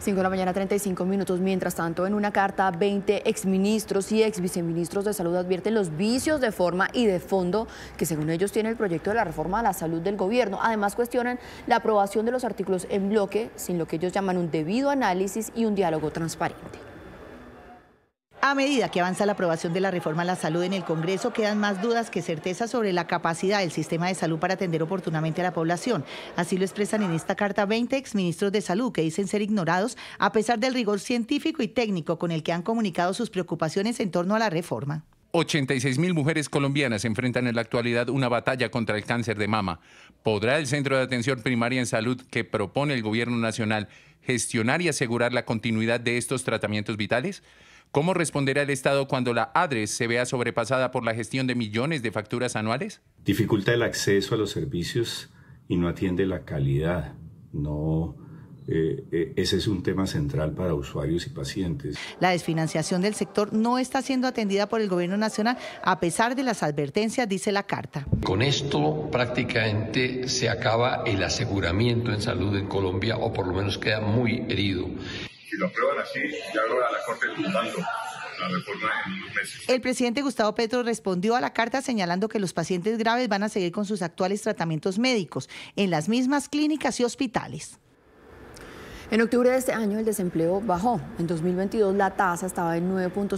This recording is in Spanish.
5 de la mañana, 35 minutos. Mientras tanto, en una carta, 20 exministros y ex viceministros de salud advierten los vicios de forma y de fondo que, según ellos, tiene el proyecto de la reforma a la salud del gobierno. Además, cuestionan la aprobación de los artículos en bloque, sin lo que ellos llaman un debido análisis y un diálogo transparente. A medida que avanza la aprobación de la reforma a la salud en el Congreso, quedan más dudas que certezas sobre la capacidad del sistema de salud para atender oportunamente a la población. Así lo expresan en esta carta 20 exministros de salud que dicen ser ignorados a pesar del rigor científico y técnico con el que han comunicado sus preocupaciones en torno a la reforma. mil mujeres colombianas enfrentan en la actualidad una batalla contra el cáncer de mama. ¿Podrá el Centro de Atención Primaria en Salud que propone el Gobierno Nacional gestionar y asegurar la continuidad de estos tratamientos vitales? ¿Cómo responderá el Estado cuando la ADRES se vea sobrepasada por la gestión de millones de facturas anuales? Dificulta el acceso a los servicios y no atiende la calidad. No. Eh, eh, ese es un tema central para usuarios y pacientes. La desfinanciación del sector no está siendo atendida por el gobierno nacional a pesar de las advertencias, dice la carta. Con esto prácticamente se acaba el aseguramiento en salud en Colombia o por lo menos queda muy herido. El presidente Gustavo Petro respondió a la carta señalando que los pacientes graves van a seguir con sus actuales tratamientos médicos en las mismas clínicas y hospitales. En octubre de este año el desempleo bajó. En 2022 la tasa estaba en 9.5